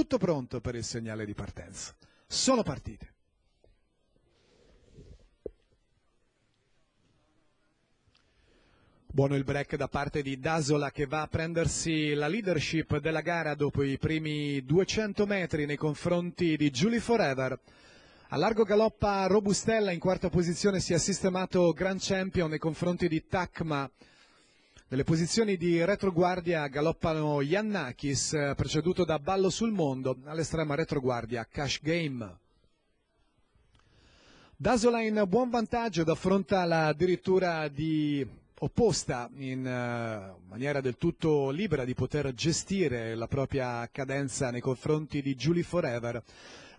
tutto pronto per il segnale di partenza. Sono partite. Buono il break da parte di Dasola che va a prendersi la leadership della gara dopo i primi 200 metri nei confronti di Julie Forever. A largo galoppa Robustella in quarta posizione si è sistemato Grand Champion nei confronti di Tacma nelle posizioni di retroguardia galoppano Yannakis, preceduto da Ballo sul Mondo, all'estrema retroguardia Cash Game. Dasola in buon vantaggio ed affronta la dirittura di opposta in eh, maniera del tutto libera di poter gestire la propria cadenza nei confronti di Julie Forever.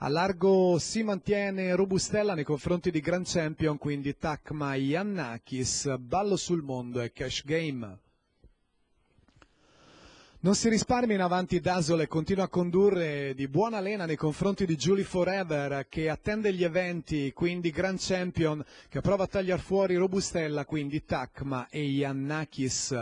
A largo si mantiene Robustella nei confronti di Grand Champion, quindi Takma Yannakis, Ballo sul mondo e Cash Game. Non si risparmia in avanti Dazzle e continua a condurre di buona lena nei confronti di Julie Forever che attende gli eventi, quindi Grand Champion che prova a tagliare fuori Robustella, quindi Takma e Yannakis.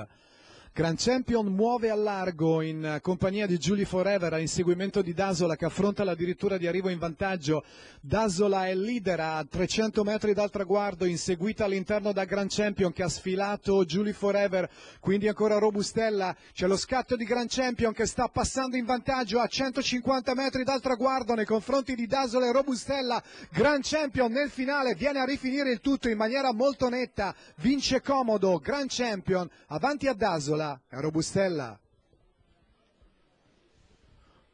Grand Champion muove a largo in compagnia di Julie Forever a inseguimento di Dasola che affronta l'addirittura di arrivo in vantaggio. Dasola è leader a 300 metri dal traguardo, inseguita all'interno da Grand Champion che ha sfilato Julie Forever, quindi ancora Robustella. C'è lo scatto di Grand Champion che sta passando in vantaggio a 150 metri dal traguardo nei confronti di Dasola e Robustella. Grand Champion nel finale viene a rifinire il tutto in maniera molto netta, vince comodo Grand Champion avanti a Dasola. Robustella.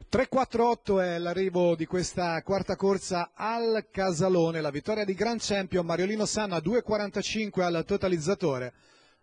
caro 3-4-8 è l'arrivo di questa quarta corsa al Casalone, la vittoria di Gran Champion Mariolino Sanna 2.45 al totalizzatore.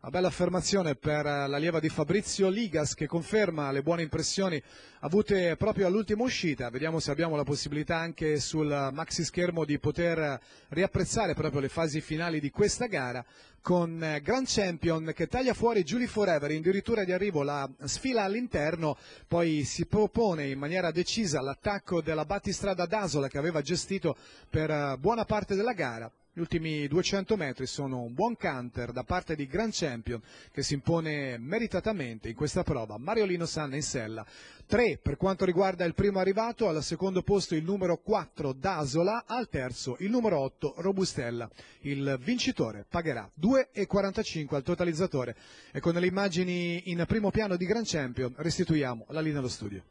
Una bella affermazione per l'allieva di Fabrizio Ligas che conferma le buone impressioni avute proprio all'ultima uscita. Vediamo se abbiamo la possibilità anche sul maxi schermo di poter riapprezzare proprio le fasi finali di questa gara con eh, Grand Champion che taglia fuori Julie Forever, addirittura di arrivo la sfila all'interno, poi si propone in maniera decisa l'attacco della battistrada Dasola che aveva gestito per eh, buona parte della gara. Gli ultimi 200 metri sono un buon canter da parte di Grand Champion che si impone meritatamente in questa prova. Mariolino Sanna in sella. 3 per quanto riguarda il primo arrivato, al secondo posto il numero 4 Dasola, al terzo il numero 8 Robustella. Il vincitore pagherà 2,45 al totalizzatore e con le immagini in primo piano di Grand Champion restituiamo la linea allo studio.